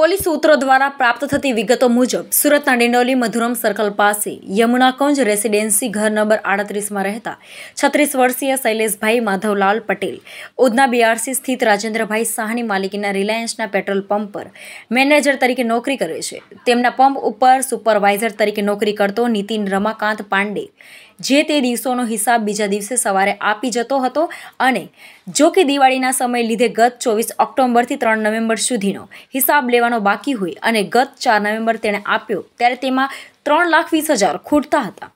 police સૂત્રો દ્વારા પ્રાપ્ત થતી વિગતો મુજબ સુરતના ડિંડોલી મધુરમ સર્કલ પાસે યમુના રેસિડેન્સી ઘર નંબર આડત્રીસમાં રહેતા છત્રીસ વર્ષીય શૈલેષભાઈ માધવલાલ પટેલ ઉધના બીઆરસી સ્થિત રાજેન્દ્રભાઈ સાહની માલિકીના રિલાયન્સના પેટ્રોલ પંપ પર મેનેજર તરીકે નોકરી કરે છે તેમના પંપ ઉપર સુપરવાઇઝર તરીકે નોકરી કરતો નીતિન રમાકાંત પાંડે જે તે દિવસોનો હિસાબ બીજા દિવસે સવારે આપી જતો હતો અને જો કે દિવાળીના સમય લીધે ગત ચોવીસ ઓક્ટોબરથી ત્રણ નવેમ્બર સુધીનો હિસાબ લેવાનો બાકી હોય અને ગત ચાર નવેમ્બર તેણે આપ્યો ત્યારે તેમાં ત્રણ લાખ વીસ હજાર ખૂટતા હતા